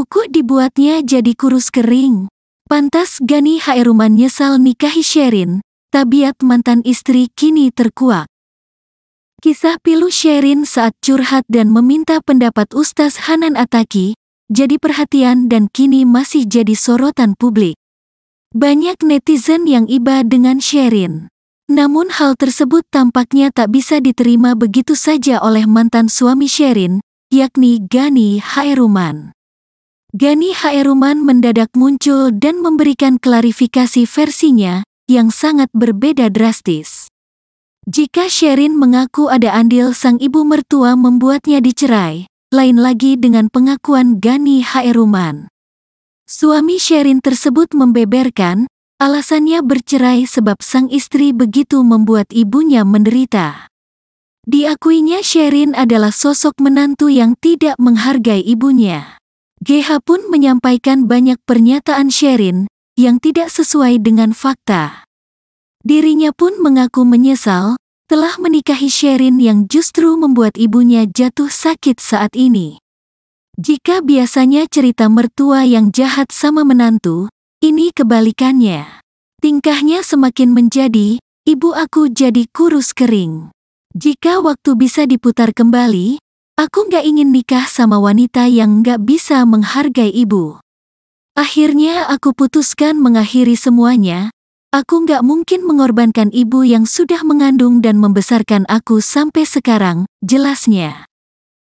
Kuku dibuatnya jadi kurus kering. Pantas Gani Haeruman nyesal nikahi Sherin, tabiat mantan istri kini terkuak. Kisah pilu Sherin saat curhat dan meminta pendapat Ustaz Hanan Ataki, jadi perhatian dan kini masih jadi sorotan publik. Banyak netizen yang iba dengan Sherin. Namun hal tersebut tampaknya tak bisa diterima begitu saja oleh mantan suami Sherin, yakni Gani Haeruman. Gani Haeruman mendadak muncul dan memberikan klarifikasi versinya yang sangat berbeda drastis. Jika Sherin mengaku ada andil sang ibu mertua membuatnya dicerai, lain lagi dengan pengakuan Gani Haeruman. Suami Sherin tersebut membeberkan alasannya bercerai sebab sang istri begitu membuat ibunya menderita. Diakuinya Sherin adalah sosok menantu yang tidak menghargai ibunya. GH pun menyampaikan banyak pernyataan Sherin yang tidak sesuai dengan fakta. Dirinya pun mengaku menyesal telah menikahi Sherin yang justru membuat ibunya jatuh sakit saat ini. Jika biasanya cerita mertua yang jahat sama menantu, ini kebalikannya. Tingkahnya semakin menjadi, ibu aku jadi kurus kering. Jika waktu bisa diputar kembali, Aku nggak ingin nikah sama wanita yang nggak bisa menghargai ibu. Akhirnya aku putuskan mengakhiri semuanya. Aku nggak mungkin mengorbankan ibu yang sudah mengandung dan membesarkan aku sampai sekarang, jelasnya.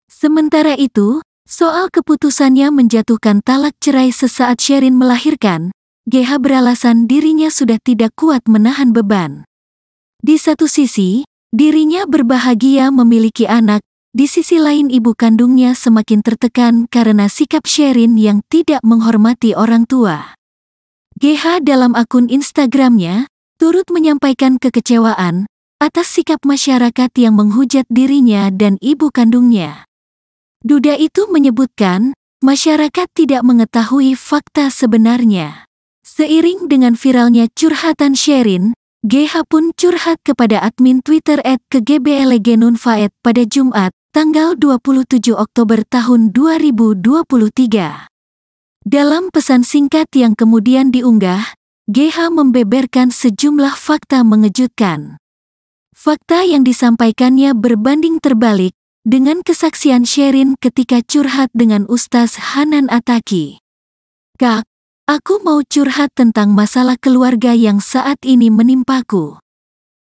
Sementara itu, soal keputusannya menjatuhkan talak cerai sesaat Sherin melahirkan, GH beralasan dirinya sudah tidak kuat menahan beban. Di satu sisi, dirinya berbahagia memiliki anak di sisi lain ibu kandungnya semakin tertekan karena sikap Sherin yang tidak menghormati orang tua. GH dalam akun Instagramnya turut menyampaikan kekecewaan atas sikap masyarakat yang menghujat dirinya dan ibu kandungnya. Duda itu menyebutkan, masyarakat tidak mengetahui fakta sebenarnya. Seiring dengan viralnya curhatan Sherin, GH pun curhat kepada admin Twitter at pada Jumat, tanggal 27 Oktober tahun 2023. Dalam pesan singkat yang kemudian diunggah, GH membeberkan sejumlah fakta mengejutkan. Fakta yang disampaikannya berbanding terbalik dengan kesaksian Sherin ketika curhat dengan Ustaz Hanan Ataki. Kak, aku mau curhat tentang masalah keluarga yang saat ini menimpaku.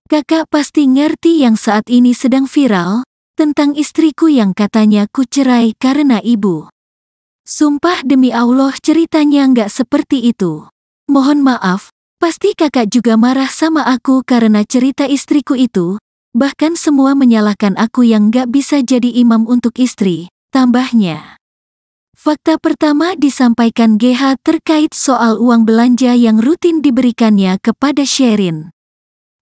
Kakak pasti ngerti yang saat ini sedang viral, tentang istriku yang katanya ku cerai karena ibu. Sumpah demi Allah ceritanya nggak seperti itu. Mohon maaf, pasti kakak juga marah sama aku karena cerita istriku itu. Bahkan semua menyalahkan aku yang nggak bisa jadi imam untuk istri, tambahnya. Fakta pertama disampaikan GH terkait soal uang belanja yang rutin diberikannya kepada Sherin.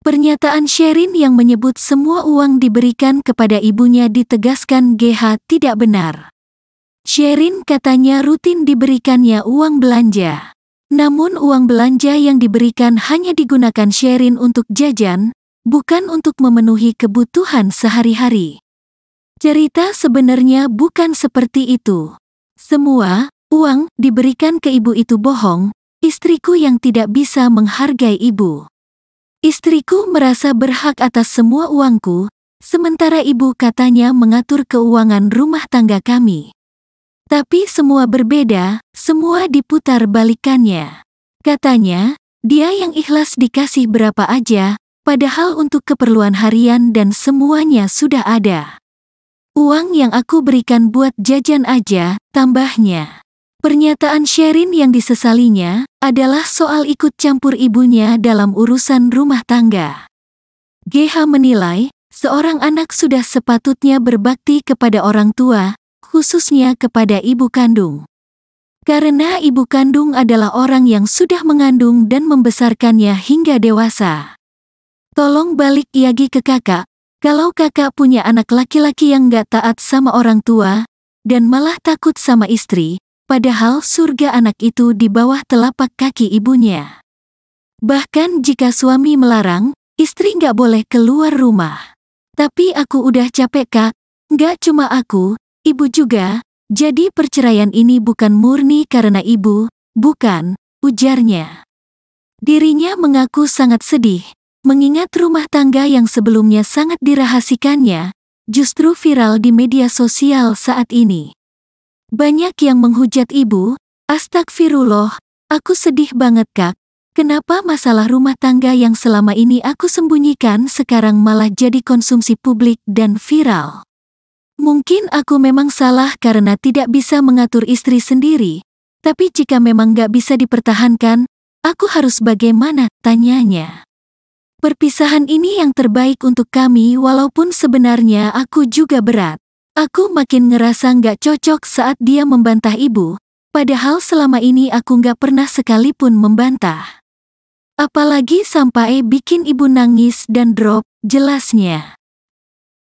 Pernyataan Sherin yang menyebut semua uang diberikan kepada ibunya ditegaskan GH tidak benar. Sherin katanya rutin diberikannya uang belanja. Namun uang belanja yang diberikan hanya digunakan Sherin untuk jajan, bukan untuk memenuhi kebutuhan sehari-hari. Cerita sebenarnya bukan seperti itu. Semua uang diberikan ke ibu itu bohong, istriku yang tidak bisa menghargai ibu. Istriku merasa berhak atas semua uangku, sementara ibu katanya mengatur keuangan rumah tangga kami. Tapi semua berbeda, semua diputar balikannya. Katanya, dia yang ikhlas dikasih berapa aja, padahal untuk keperluan harian dan semuanya sudah ada. Uang yang aku berikan buat jajan aja, tambahnya. Pernyataan Sherin yang disesalinya adalah soal ikut campur ibunya dalam urusan rumah tangga. GH menilai, seorang anak sudah sepatutnya berbakti kepada orang tua, khususnya kepada ibu kandung. Karena ibu kandung adalah orang yang sudah mengandung dan membesarkannya hingga dewasa. Tolong balik Yagi ke kakak, kalau kakak punya anak laki-laki yang gak taat sama orang tua, dan malah takut sama istri, padahal surga anak itu di bawah telapak kaki ibunya. Bahkan jika suami melarang, istri nggak boleh keluar rumah. Tapi aku udah capek kak, nggak cuma aku, ibu juga, jadi perceraian ini bukan murni karena ibu, bukan, ujarnya. Dirinya mengaku sangat sedih, mengingat rumah tangga yang sebelumnya sangat dirahasikannya, justru viral di media sosial saat ini. Banyak yang menghujat ibu, astagfirullah, aku sedih banget kak. Kenapa masalah rumah tangga yang selama ini aku sembunyikan sekarang malah jadi konsumsi publik dan viral? Mungkin aku memang salah karena tidak bisa mengatur istri sendiri, tapi jika memang gak bisa dipertahankan, aku harus bagaimana? Tanyanya. Perpisahan ini yang terbaik untuk kami walaupun sebenarnya aku juga berat. Aku makin ngerasa nggak cocok saat dia membantah ibu, padahal selama ini aku nggak pernah sekalipun membantah. Apalagi sampai bikin ibu nangis dan drop, jelasnya.